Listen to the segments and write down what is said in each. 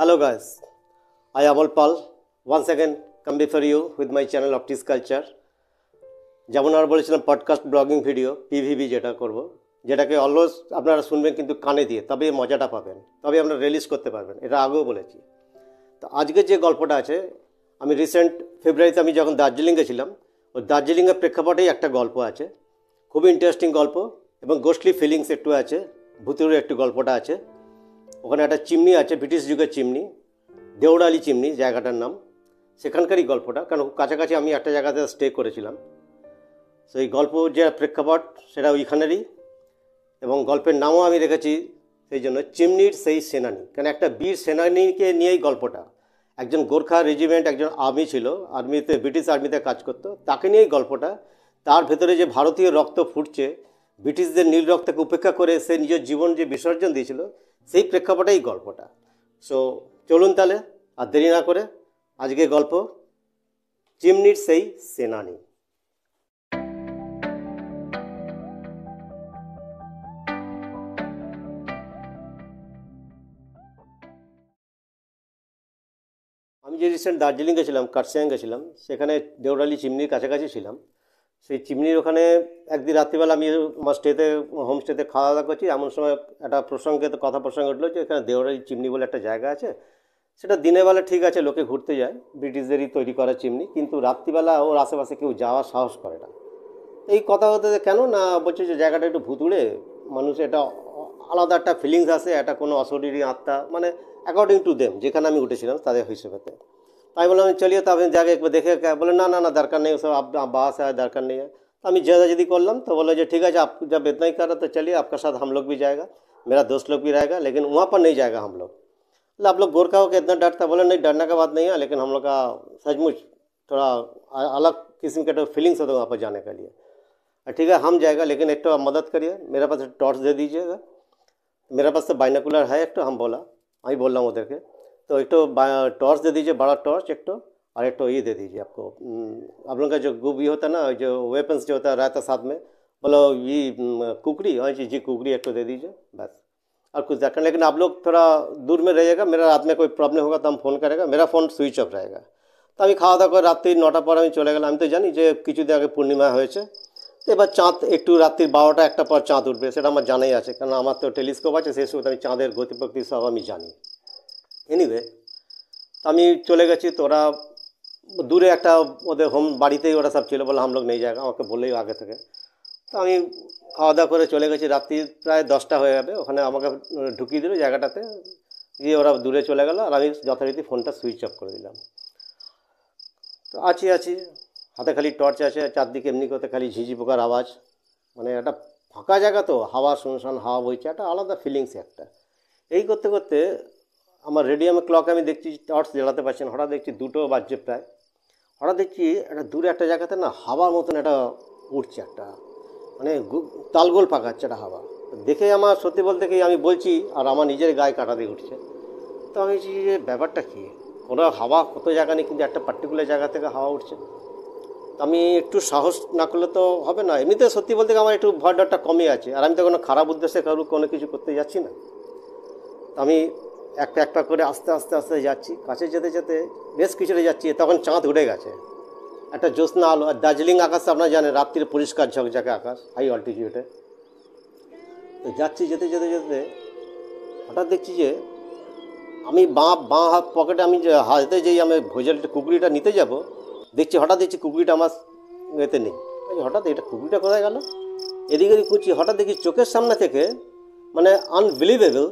Hello guys, I am Pal. Once again, come before you with my channel Optics Culture. যেমন আর বলেছিলাম podcast blogging video পিভিবি যেটা করব যেটাকে always আপনারা শুনবেন কিন্তু কানে দিয়ে তবে মজাটা পাবেন তবে আপনারা রিলিজ করতে পারবেন এটা আগেও বলেছি তো আজকে যে গল্পটা আছে আমি রিসেন্ট ফেব্রুয়ারিতে আমি যখন দার্জিলিং গেছিলাম ওই দার্জিলিংয়ের প্রেক্ষাপটেই একটা গল্প আছে খুবই ইন্টারেস্টিং গল্প এবং গোস্টলি ফিলিংস একটু আছে ভুতুরের একটু গল্পটা আছে ওখানে একটা চিমনি আছে ব্রিটিশ যুগের চিমনি দেওড়ালি চিমনি জায়গাটার নাম সেখানকারই গল্পটা কারণ কাছাকাছি আমি একটা জায়গাতে স্টে করেছিলাম তো এই গল্প যে প্রেক্ষাপট সেটা ওইখানেরই এবং গল্পের নামও আমি রেখেছি সেই জন্য চিমনির সেই সেনানি কারণ একটা বীর সেনানিকে নিয়েই গল্পটা একজন গোর্খা রেজিমেন্ট একজন আর্মি ছিল আর্মিতে ব্রিটিশ আর্মিতে কাজ করতো তাকে নিয়েই গল্পটা তার ভেতরে যে ভারতীয় রক্ত ফুটছে ব্রিটিশদের নীল রক্তকে উপেক্ষা করে সে নিজের জীবন যে বিসর্জন দিয়েছিল সেই প্রেক্ষাপটে এই গল্পটা সো চলুন তাহলে আর দেরি না করে আজকে গল্প চিমনির সেই সেনানি আমি যে রিসেন্ট দার্জিলিং গেছিলাম কাটসিয়াং গেছিলাম সেখানে দেওরালি চিমনির কাছাকাছি ছিলাম সেই চিমনির ওখানে একদিন রাত্রিবেলা আমি আমার স্টেতে হোমস্টেতে খাওয়া দাওয়া করছি এমন সময় একটা প্রসঙ্গে তো কথা প্রসঙ্গে উঠলো যে এখানে দেওরাই চিমনি বলে একটা জায়গা আছে সেটা দিনের বেলা ঠিক আছে লোকে ঘুরতে যায় ব্রিটিশদেরই তৈরি করা চিমনি কিন্তু রাত্রিবেলা ওর আশেপাশে কেউ যাওয়ার সাহস করে না এই কথা হতে কেন না বলছে যে জায়গাটা একটু ভুতুড়ে মানুষ এটা আলাদা একটা ফিলিংস আসে এটা কোনো অশরীরী আত্মা মানে অ্যাকর্ডিং টু দেম যেখানে আমি উঠেছিলাম তাদের হিসেবেতে तो आई बोला चलिए तो आपने जाके एक बार देखे क्या बोले ना ना ना दरकार नहीं उसमें आप बास है दरकार नहीं है तो हमें ज़्यादा जल्दी लम तो बोला जी ठीक है आप जब इतना ही कर रहे तो चलिए आपका साथ हम लोग भी जाएगा मेरा दोस्त लोग भी रहेगा लेकिन वहाँ पर नहीं जाएगा हम लोग मतलब आप लोग गोरखा होकर इतना डरता बोले नहीं डरने का बात नहीं है लेकिन हम लोग का सचमुच थोड़ा अलग किस्म के तो फीलिंग्स होते तो वहाँ पर जाने के लिए ठीक है हम जाएगा लेकिन एक तो आप मदद करिए मेरे पास टॉर्च दे दीजिएगा मेरे पास तो बाइनाकुलर है एक तो हम बोला वहीं बोल रहा हूँ उधर के तो एक तो टॉर्च दे दीजिए बड़ा टॉर्च एक तो और एक तो ये दे दीजिए आपको आप लोगों का जो गुब ये होता है ना जो वेपन्स जो होता है रहता साथ में बोलो ये कुकड़ी हाँ जी जी कुकड़ी एक तो दे दीजिए बस और कुछ देखना लेकिन आप लोग थोड़ा दूर में रहिएगा मेरा रात में कोई प्रॉब्लम होगा तो हम फोन करेगा मेरा फोन स्विच ऑफ रहेगा तो আমি খাওয়া দাওয়া করে রাত্রি पर चले আমি तो গেলাম আমি তো জানি যে কিছুদিন আগে পূর্ণিমা হয়েছে তো এবার চাঁদ একটু রাত্রির বারোটা একটা পর চাঁদ উঠবে সেটা আমার জানাই আছে কারণ আমার তো টেলিস্কোপ আছে সেই এনিওয়ে আমি চলে গেছি তো ওরা দূরে একটা ওদের হোম বাড়িতেই ওরা সব ছিল বলে আমলোক নেই যায় আমাকে বলেই আগে থেকে তো আমি খাওয়া দাওয়া করে চলে গেছি রাত্রি প্রায় দশটা হয়ে যাবে ওখানে আমাকে ঢুকিয়ে দিল জায়গাটাতে গিয়ে ওরা দূরে চলে গেলো আর আমি যথারীতি ফোনটা সুইচ অফ করে দিলাম তো আছি আছি হাতে খালি টর্চ আছে চারদিকে এমনি করতে খালি ঝিঝি পোকার আওয়াজ মানে একটা ফাঁকা জায়গা তো হাওয়া শুনশান হাওয়া বইছে একটা আলাদা ফিলিংস একটা এই করতে করতে আমার রেডিয়ামে ক্লক আমি দেখছি টর্চ জ্বালাতে পারছেন হঠাৎ দেখছি দুটো বাজছে প্রায় হঠাৎ দেখছি একটা দূরে একটা জায়গাতে না হাওয়ার মতন একটা উঠছে একটা মানে তালগোল পাকাচ্ছে একটা হাওয়া দেখে আমার সত্যি বলতে কি আমি বলছি আর আমার নিজের গায়ে কাটা দিয়ে উঠছে তো আমি বলছি যে ব্যাপারটা কী কোনো হাওয়া কত জায়গা নেই কিন্তু একটা পার্টিকুলার জায়গা থেকে হাওয়া উঠছে আমি একটু সাহস না করলে তো হবে না এমনিতে সত্যি বলতে আমার একটু ভয় ডরটা কমে আছে আর আমি তো কোনো খারাপ উদ্দেশ্যে কারো কোনো কিছু করতে যাচ্ছি না আমি একটা একটা করে আস্তে আস্তে আস্তে যাচ্ছি কাছে যেতে যেতে বেশ কিছুটা যাচ্ছি তখন চাঁদ উঠে গেছে একটা জ্যোৎস্না আলো আর দার্জিলিং আকাশ আপনার জানেন রাত্রির পরিষ্কার ঝকঝকে আকাশ হাই অল্টিটিউডে তো যাচ্ছি যেতে যেতে যেতে হঠাৎ দেখছি যে আমি বাঁ বাঁ হাত পকেটে আমি হাতে যেই আমি ভোজালটা কুকুরিটা নিতে যাব দেখছি হঠাৎ দেখছি কুকুরিটা আমার এতে নেই হঠাৎ এটা কুকুরিটা কোথায় গেল এদিকে এদিক খুঁজছি হঠাৎ দেখি চোখের সামনে থেকে মানে আনবিলিভেবল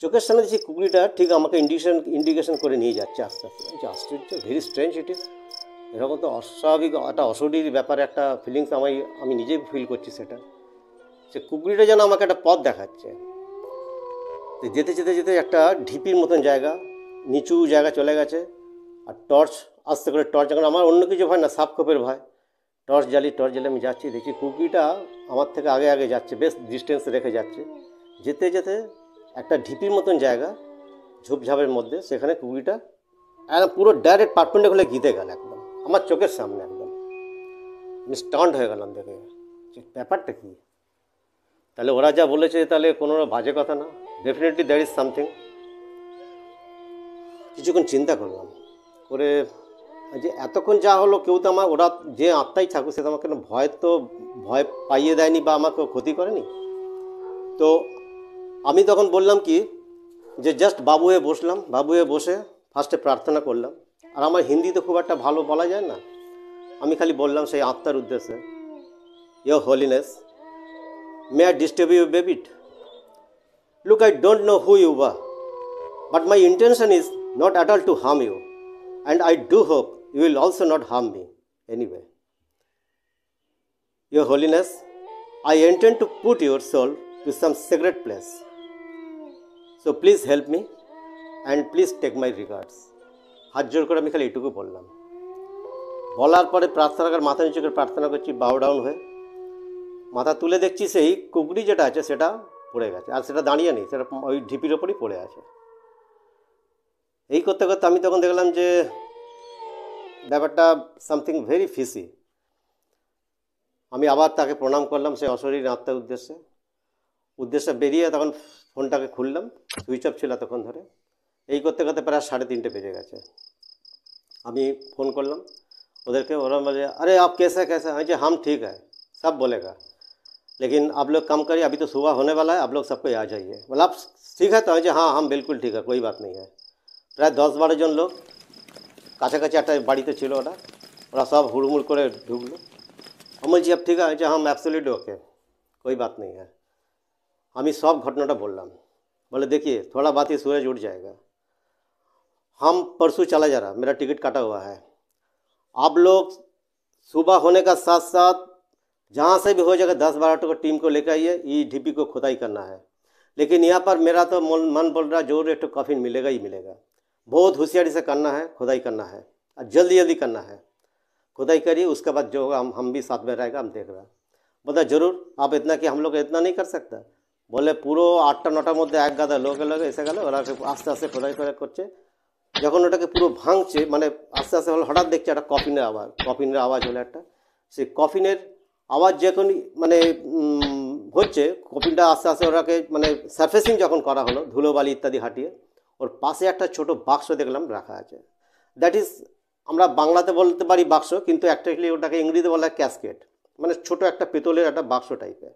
চোখের সামনে যে কুকুরিটা ঠিক আমাকে ইন্ডিকেশন ইন্ডিকেশন করে নিয়ে যাচ্ছে আস্তে আস্তে আশ্চর্য ভেরি স্ট্রেঞ্জ ইট এরকম তো অস্বাভাবিক একটা অশরীর ব্যাপারে একটা ফিলিংস আমি আমি নিজেই ফিল করছি সেটা সে কুকুরিটা যেন আমাকে একটা পথ দেখাচ্ছে তো যেতে যেতে যেতে একটা ঢিপির মতন জায়গা নিচু জায়গা চলে গেছে আর টর্চ আস্তে করে টর্চ এখন আমার অন্য কিছু ভয় না সাপখোপের ভয় টর্চ জ্বালি টর্চ জ্বালি আমি যাচ্ছি দেখি কুকিটা আমার থেকে আগে আগে যাচ্ছে বেশ ডিস্টেন্স রেখে যাচ্ছে যেতে যেতে একটা ঢিপির মতন জায়গা ঝোপঝাপের মধ্যে সেখানে কুকুরটা পুরো ডাইরেক্ট খুলে গিতে গেল একদম আমার চোখের সামনে একদম আমি স্টান্ড হয়ে গেলাম দেখে ব্যাপারটা কী তাহলে ওরা যা বলেছে তাহলে কোনো বাজে কথা না ডেফিনেটলি দ্যার ইজ সামথিং কিছুক্ষণ চিন্তা করলাম করে যে এতক্ষণ যা হলো কেউ তো আমার ওরা যে আত্মাই থাকুক সে তো আমাকে ভয় তো ভয় পাইয়ে দেয়নি বা আমাকে ক্ষতি করেনি তো আমি তখন বললাম কি যে জাস্ট বাবু হয়ে বসলাম বাবু হয়ে বসে ফার্স্টে প্রার্থনা করলাম আর আমার হিন্দি তো খুব একটা ভালো বলা যায় না আমি খালি বললাম সেই আত্মার উদ্দেশ্যে your holiness may I disturb you বেবিট look I don't know who you বা but my intention is not at all to harm you, and I do hope you will also not harm me anyway Your holiness I intend to put your soul to some sacred place so please help me and please take my regards হাত জোর করে আমি খালি এটুকু বললাম বলার পরে প্রার্থনা করে মাথা নিচু করে প্রার্থনা করছি বাউ ডাউন হয়ে মাথা তুলে দেখছি সেই কুকুরি যেটা আছে সেটা পড়ে গেছে আর সেটা দাঁড়িয়ে নেই সেটা ওই ঢিপির ওপরই পড়ে আছে এই করতে করতে আমি তখন দেখলাম যে ব্যাপারটা সামথিং ভেরি ফিসি আমি আবার তাকে প্রণাম করলাম সেই অশরীর আত্মার উদ্দেশ্যে উদ্দেশ্যে বেরিয়ে তখন फोनটাকে খুললাম সুইচ অফ چلا তখন ধরে এই করতে করতে প্রায় 3:30টা বেজে গেছে আমি ফোন করলাম ওদেরকে ওরা বলে আরে আপ কেমন কেমন আছে हम ठीक है सब बोलेगा लेकिन आप लोग कम करिए अभी तो सुबह होने वाला है आप लोग सबको आ जाइए बोला आप ठीक है तो हां हम बिल्कुल ठीक है कोई बात नहीं है প্রায় 10 12 জন লোক কাঁচা কাঁচা আটা বাড়িতে চলো ওটা ওরা সব হুলুমুল করে ঢুললো অমল জি আপ ঠিক আছে আমরা অ্যাবসলিউট ওকে कोई बात नहीं है আমি সব ঘটনাটা बोल बोले देखिए थोड़ा बात ही सूरज उठ जाएगा हम परसों चला जा रहा मेरा टिकट काटा हुआ है आप लोग सुबह होने का साथ साथ जहाँ से भी हो जाएगा दस बारह टो टीम को लेकर आइए ये ढिब्बी को खुदाई करना है लेकिन यहाँ पर मेरा तो मन बोल रहा जो रेट काफ़ी मिलेगा ही मिलेगा बहुत होशियारी से करना है खुदाई करना है और जल्दी जल्दी करना है खुदाई करिए उसके बाद जो होगा हम हम भी साथ में रहेगा हम देख रहे हैं बोलता ज़रूर आप इतना कि हम लोग इतना नहीं कर सकता বলে পুরো আটটা নটার মধ্যে এক গাদা লোকে লোকে এসে গেল ওরা আস্তে আস্তে খোদাই খোদাই করছে যখন ওটাকে পুরো ভাঙছে মানে আস্তে আস্তে হঠাৎ দেখছে একটা কফিনের আওয়াজ কফিনের আওয়াজ হলো একটা সেই কফিনের আওয়াজ যখন মানে হচ্ছে কফিনটা আস্তে আস্তে ওটাকে মানে সার্ফেসিং যখন করা হলো ধুলোবালি ইত্যাদি হাঁটিয়ে ওর পাশে একটা ছোট বাক্স দেখলাম রাখা আছে দ্যাট ইজ আমরা বাংলাতে বলতে পারি বাক্স কিন্তু অ্যাকচুয়ালি ওটাকে ইংরেজিতে বলা হয় ক্যাসকেট মানে ছোট একটা পেতলের একটা বাক্স টাইপের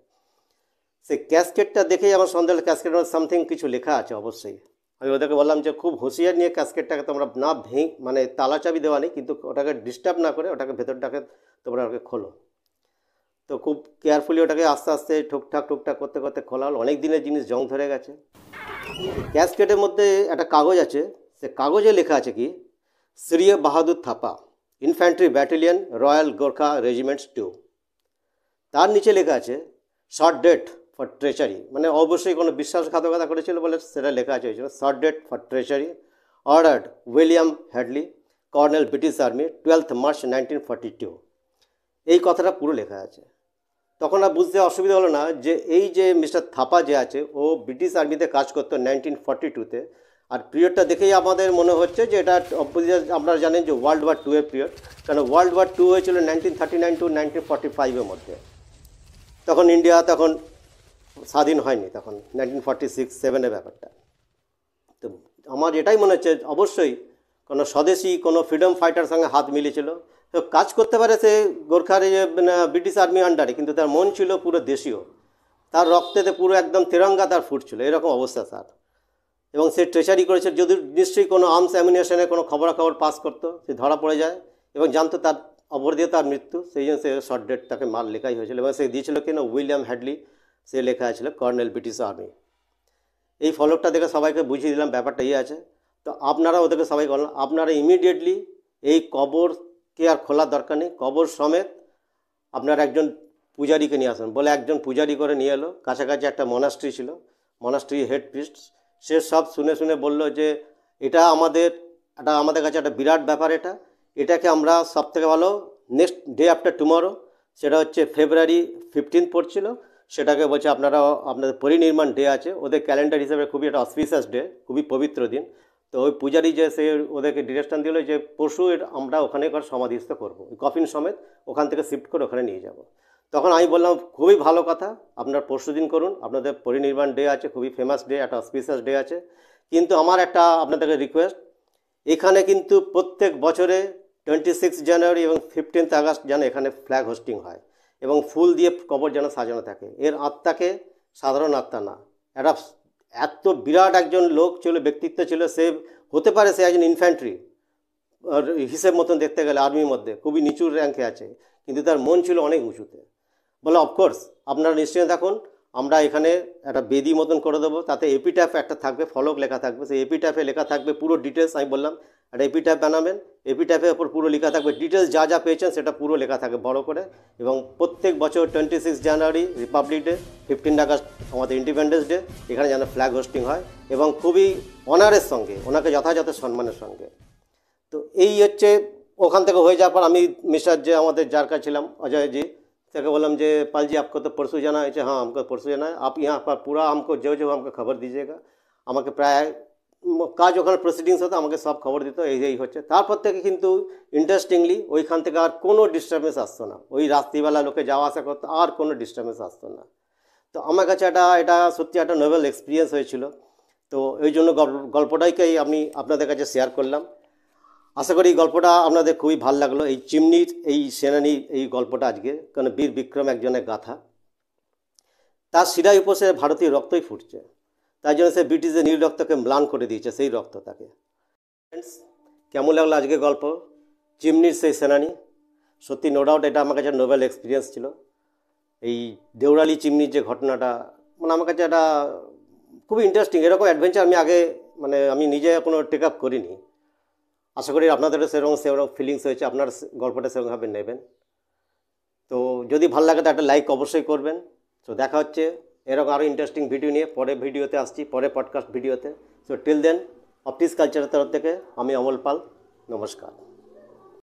সেই ক্যাসকেটটা দেখেই আমার সন্দেহ ক্যাসকেটের সামথিং কিছু লেখা আছে অবশ্যই আমি ওদেরকে বললাম যে খুব হুঁশিয়ার নিয়ে ক্যাসকেটটাকে তোমরা না ভেঙ মানে তালা চাবি দেওয়া নেই কিন্তু ওটাকে ডিস্টার্ব না করে ওটাকে ভেতরটাকে তোমরা ওকে খোলো তো খুব কেয়ারফুলি ওটাকে আস্তে আস্তে ঠুকঠাক ঠুকঠাক করতে করতে খোলা হলো অনেক দিনের জিনিস জং ধরে গেছে ক্যাসকেটের মধ্যে একটা কাগজ আছে সে কাগজে লেখা আছে কি Shri Bahadur Thapa infantry battalion royal Gorkha regiments two তার নিচে লেখা আছে শর্ট ডেট ফর ট্রেচারি মানে অবশ্যই কোনো বিশ্বাসঘাতকতা করেছিল বলে সেটা লেখা আছে হয়েছিল date for treachery ordered William Hadley colonel British army twelfth March nineteen forty two এই কথাটা পুরো লেখা আছে তখন আর বুঝতে অসুবিধা হলো না যে এই যে মিস্টার থাপা যে আছে ও ব্রিটিশ আর্মিতে কাজ করতো নাইনটিন ফর্টি টুতে আর পিরিয়ডটা দেখেই আমাদের মনে হচ্ছে যে এটা আপনারা জানেন যে ওয়ার্ল্ড ওয়ার টু এর পিরিয়ড কারণ ওয়ার্ল্ড ওয়ার টু হয়েছিল nineteen thirty nine to nineteen forty ফাইভের মধ্যে তখন ইন্ডিয়া তখন স্বাধীন হয়নি তখন নাইনটিন ফর্টি সিক্স সেভেনের ব্যাপারটা তো আমার এটাই মনে হচ্ছে অবশ্যই কোনো স্বদেশি কোনো ফ্রিডম ফাইটার সঙ্গে হাত মিলিয়েছিল তো কাজ করতে পারে সে গোর্খার ব্রিটিশ আর্মি আন্ডারে কিন্তু তার মন ছিল পুরো দেশীয় তার রক্তেতে পুরো একদম তেরঙ্গা তার ফুটছিল এরকম অবস্থা স্যার এবং সে ট্রেচারি করেছে যদি নিশ্চয়ই কোনো আর্মস অ্যামিনেশনে কোনো খবরাখবর পাস করতো সে ধরা পড়ে যায় এবং জানতো তার অপর দিয়ে তার মৃত্যু সেই জন্য সে শর্ট ডেট তাকে মার লেখাই হয়েছিল এবং সে দিয়েছিল কিনা উইলিয়াম হ্যাডলি সে লেখা ছিল কর্নেল ব্রিটিশ আর্মি এই ফলকটা দেখে সবাইকে বুঝিয়ে দিলাম ব্যাপারটা ইয়ে আছে তো আপনারা ওদেরকে সবাই বললাম আপনারা ইমিডিয়েটলি এই কবরকে আর খোলার দরকার নেই কবর সমেত আপনারা একজন পূজারীকে নিয়ে আসেন বলে একজন পূজারি করে নিয়ে এলো কাছাকাছি একটা মনাস্ট্রি ছিল মনাস্ট্রি হেড পিস্ট সে সব শুনে শুনে বলল যে এটা আমাদের এটা আমাদের কাছে একটা বিরাট ব্যাপার এটা এটাকে আমরা সব থেকে ভালো নেক্সট ডে আফটার টুমরো সেটা হচ্ছে ফেব্রুয়ারি ফিফটিন পড়ছিল সেটাকে বলছে আপনারা আপনাদের পরিনির্মাণ ডে আছে ওদের ক্যালেন্ডার হিসেবে খুবই একটা অসপিসাস ডে খুবই পবিত্র দিন তো ওই পূজারি যে সে ওদেরকে ডিরেকশন দিল যে পশু আমরা ওখানেকার সমাধিস্থ করবো কফিন সমেত ওখান থেকে শিফট করে ওখানে নিয়ে যাব। তখন আমি বললাম খুবই ভালো কথা আপনার পরশু দিন করুন আপনাদের পরিনির্মাণ ডে আছে খুবই ফেমাস ডে একটা স্পেশাস ডে আছে কিন্তু আমার একটা আপনাদেরকে রিকোয়েস্ট এখানে কিন্তু প্রত্যেক বছরে টোয়েন্টি সিক্স জানুয়ারি এবং ফিফটিন্থ আগস্ট যেন এখানে ফ্ল্যাগ হোস্টিং হয় এবং ফুল দিয়ে কবর যেন সাজানো থাকে এর আত্মাকে সাধারণ আত্মা না একটা এত বিরাট একজন লোক ছিল ব্যক্তিত্ব ছিল সে হতে পারে সে একজন ইনফ্যান্ট্রি হিসেব মতন দেখতে গেলে আর্মির মধ্যে খুবই নিচুর র্যাঙ্কে আছে কিন্তু তার মন ছিল অনেক উঁচুতে বলে অফকোর্স আপনারা নিশ্চয় থাকুন আমরা এখানে একটা বেদি মতন করে দেবো তাতে এপিটাফ একটা থাকবে ফলক লেখা থাকবে সেই এপিটাফে লেখা থাকবে পুরো ডিটেলস আমি বললাম একটা এপিট্যাপ বানাবেন এপিট্যাপের ওপর পুরো লেখা থাকবে ডিটেলস যা যা পেয়েছেন সেটা পুরো লেখা থাকে বড় করে এবং প্রত্যেক বছর twenty six January republic day fifteen August আমাদের ইন্ডিপেন্ডেন্স ডে এখানে যেন ফ্ল্যাগ হোস্টিং হয় এবং খুবই অনারের সঙ্গে ওনাকে যথাযথ সম্মানের সঙ্গে তো এই হচ্ছে ওখান থেকে হয়ে যাওয়ার পর আমি মিস্টার যে আমাদের যার কাছে ছিলাম অজয়জি তাকে বললাম যে পালজি আপকে তো পরশু জানা হয়েছে হ্যাঁ আমাকে পরশু জানা আপ ইহা পর পুরা আমাকে যে যে আমাকে খবর দিজিয়েগা আমাকে প্রায় কাজ ওখানে প্রসিডিংস হতো আমাকে সব খবর দিত এই এই হচ্ছে তারপর থেকে কিন্তু ইন্টারেস্টিংলি ওইখান থেকে আর কোনো ডিস্টার্বেন্স আসতো না ওই রাত্রিবেলা লোকে যাওয়া আসা করতো আর কোনো ডিস্টার্বেন্স আসতো না তো আমার কাছে একটা এটা সত্যি একটা নোবেল এক্সপিরিয়েন্স হয়েছিল তো এই জন্য গল্পটাইকেই আমি আপনাদের কাছে শেয়ার করলাম আশা করি এই গল্পটা আপনাদের খুবই ভালো লাগলো এই চিমনির এই সেনানি এই গল্পটা আজকে কারণ বীর বিক্রম একজনের গাথা তার শিরায় উপসে ভারতীয় রক্তই ফুটছে তাই জন্য সে ব্রিটিশের নীল রক্তকে ম্লান করে দিয়েছে সেই রক্ত তাকে ফ্রেন্ডস কেমন লাগলো আজকে গল্প চিমনির সেই সেনানি সত্যি নো ডাউট এটা আমার কাছে নোবেল এক্সপিরিয়েন্স ছিল এই দেউরালি চিমনির যে ঘটনাটা মানে আমার কাছে এটা খুবই ইন্টারেস্টিং এরকম অ্যাডভেঞ্চার আমি আগে মানে আমি নিজে কোনো টেক আপ করিনি আশা করি আপনাদেরও সেরকম সেরকম ফিলিংস হয়েছে আপনার গল্পটা সেরকমভাবে নেবেন তো যদি ভালো লাগে তো একটা লাইক অবশ্যই করবেন তো দেখা হচ্ছে এরকম আরও ইন্টারেস্টিং ভিডিও নিয়ে পরে ভিডিওতে আসছি পরে পডকাস্ট ভিডিওতে সো টিল দেন অপটিক্স কালচারের তরফ থেকে আমি অমল পাল নমস্কার